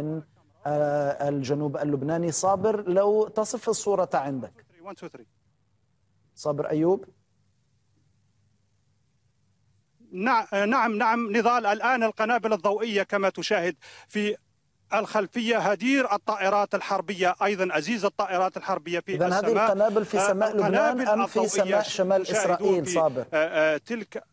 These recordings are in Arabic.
من آه، الجنوب اللبناني صابر لو تصف الصورة عندك صابر أيوب نعم نعم نضال الآن القنابل الضوئية كما تشاهد في الخلفية هدير الطائرات الحربية أيضا عزيز الطائرات الحربية في إذن السماء هذه القنابل في سماء آه، لبنان أم في سماء شمال إسرائيل صابر آه، تلك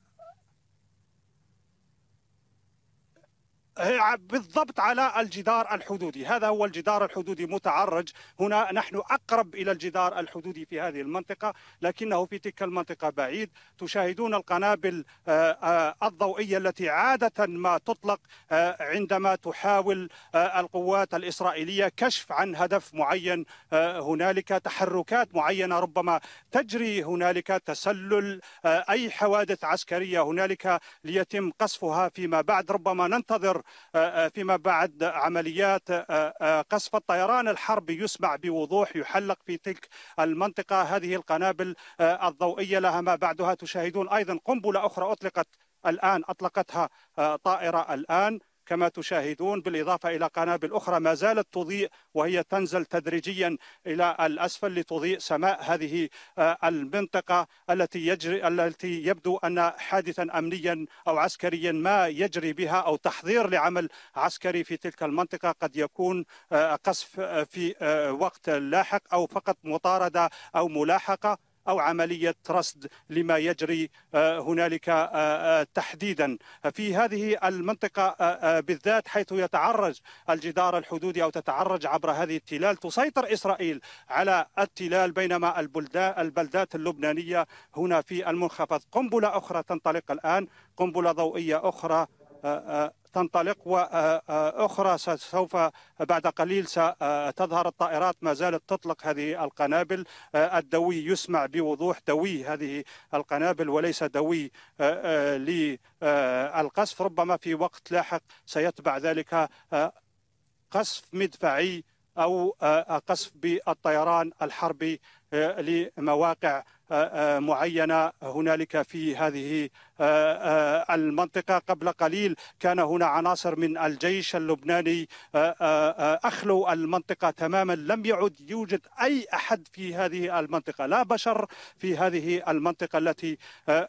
بالضبط على الجدار الحدودي هذا هو الجدار الحدودي متعرج هنا نحن أقرب إلى الجدار الحدودي في هذه المنطقة لكنه في تلك المنطقة بعيد تشاهدون القنابل آه، آه، الضوئية التي عادة ما تطلق آه، عندما تحاول القوات الإسرائيلية كشف عن هدف معين هنالك تحركات معينة ربما تجري هنالك تسلل أي حوادث عسكرية هنالك ليتم قصفها فيما بعد ربما ننتظر آه، آه، فيما بعد عمليات آه، قصف الطيران الحربي يسمع بوضوح يحلق في تلك المنطقة هذه القنابل الضوئية لها ما بعدها تشاهدون أيضا قنبلة أخرى أطلقت الآن أطلقتها طائرة الآن كما تشاهدون بالإضافة إلى قنابل أخرى ما زالت تضيء وهي تنزل تدريجيا إلى الأسفل لتضيء سماء هذه آه، المنطقة التي يجري التي يبدو أن حادثا أمنيا أو عسكريا ما يجري بها أو تحضير لعمل عسكري في تلك المنطقة قد يكون آه، قصف آه، في وقت لاحق أو فقط مطاردة أو ملاحقة او عمليه رصد لما يجري آه، هنالك آه، آه، تحديدا في هذه المنطقه بالذات حيث يتعرج الجدار الحدودي او تتعرج عبر هذه التلال تسيطر اسرائيل على التلال بينما البلدان البلدات اللبنانيه هنا في المنخفض قنبله اخرى تنطلق الان قنبله ضوئيه اخرى تنطلق واخرى سوف بعد قليل ستظهر الطائرات ما زالت تطلق هذه القنابل الدوي يسمع بوضوح دوي هذه القنابل وليس دوي للقصف ربما في وقت لاحق سيتبع ذلك قصف مدفعي او قصف بالطيران الحربي لمواقع آه، آه، معينه هنالك في هذه آه، المنطقه قبل قليل كان هنا عناصر من الجيش اللبناني اخلوا المنطقه تماما لم يعد يوجد اي احد في هذه المنطقه لا بشر في هذه المنطقه التي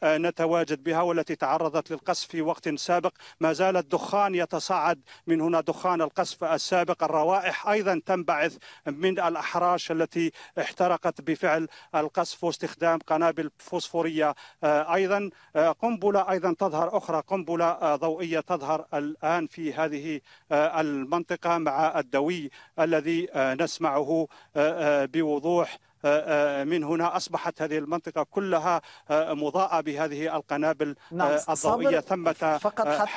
نتواجد بها والتي تعرضت للقصف في وقت سابق ما زال الدخان يتصاعد من هنا دخان القصف السابق الروائح ايضا تنبعث من الاحراش التي احترقت بفعل القصف واستخدام استخدام قنابل فوسفورية آه، أيضا آه، قنبلة أيضا تظهر أخرى قنبلة آه، ضوئية تظهر الآن في هذه المنطقة مع الدوي الذي نسمعه بوضوح من هنا اصبحت هذه المنطقه كلها مضاءه بهذه القنابل نعم الضوئيه ثمه فقط